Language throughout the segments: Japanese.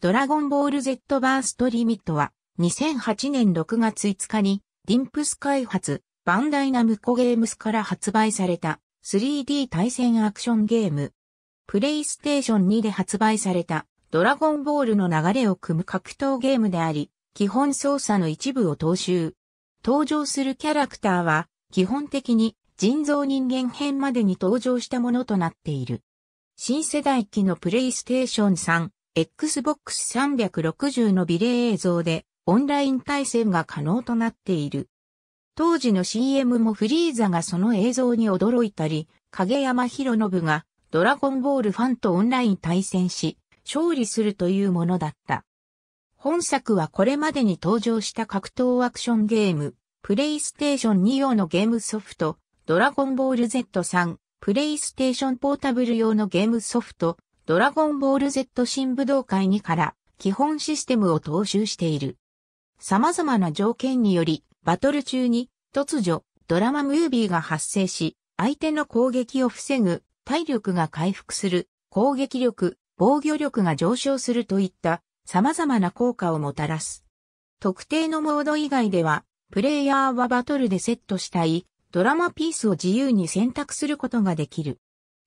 ドラゴンボール Z バーストリミットは、2008年6月5日に、ディンプス開発、バンダイナムコゲームスから発売された 3D 対戦アクションゲーム。プレイステーション2で発売されたドラゴンボールの流れを組む格闘ゲームであり、基本操作の一部を踏襲。登場するキャラクターは、基本的に人造人間編までに登場したものとなっている。新世代機のプレイステーション3、Xbox 360のビレー映像でオンライン対戦が可能となっている。当時の CM もフリーザがその映像に驚いたり、影山博信がドラゴンボールファンとオンライン対戦し、勝利するというものだった。本作はこれまでに登場した格闘アクションゲーム、プレイステーション2用のゲームソフト、ドラゴンボール Z さん、プレイステーションポータブル用のゲームソフト、ドラゴンボール Z 新武道会2から基本システムを踏襲している。様々な条件により、バトル中に突如ドラマムービーが発生し、相手の攻撃を防ぐ、体力が回復する、攻撃力、防御力が上昇するといった様々な効果をもたらす。特定のモード以外では、プレイヤーはバトルでセットしたいドラマピースを自由に選択することができる。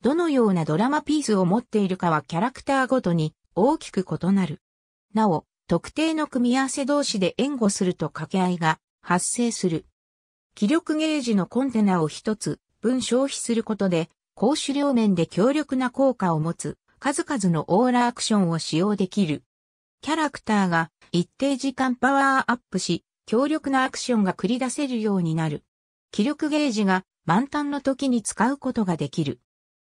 どのようなドラマピースを持っているかはキャラクターごとに大きく異なる。なお、特定の組み合わせ同士で援護すると掛け合いが発生する。気力ゲージのコンテナを一つ分消費することで、攻守両面で強力な効果を持つ数々のオーラアクションを使用できる。キャラクターが一定時間パワーアップし、強力なアクションが繰り出せるようになる。気力ゲージが満タンの時に使うことができる。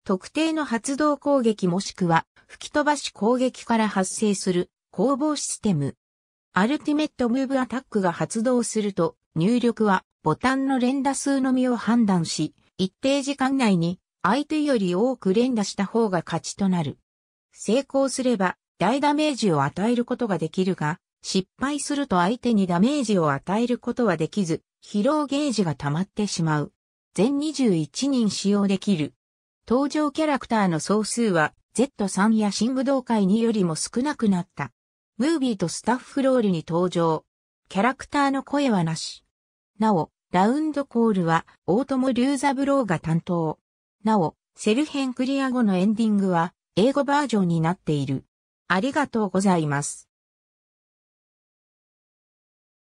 特定の発動攻撃もしくは吹き飛ばし攻撃から発生する攻防システム。アルティメットムーブアタックが発動すると入力はボタンの連打数のみを判断し、一定時間内に相手より多く連打した方が勝ちとなる。成功すれば大ダメージを与えることができるが、失敗すると相手にダメージを与えることはできず、疲労ゲージが溜まってしまう。全21人使用できる。登場キャラクターの総数は Z3 や新武道会によりも少なくなった。ムービーとスタッフロールに登場。キャラクターの声はなし。なお、ラウンドコールは大友龍三郎が担当。なお、セル編クリア後のエンディングは英語バージョンになっている。ありがとうございます。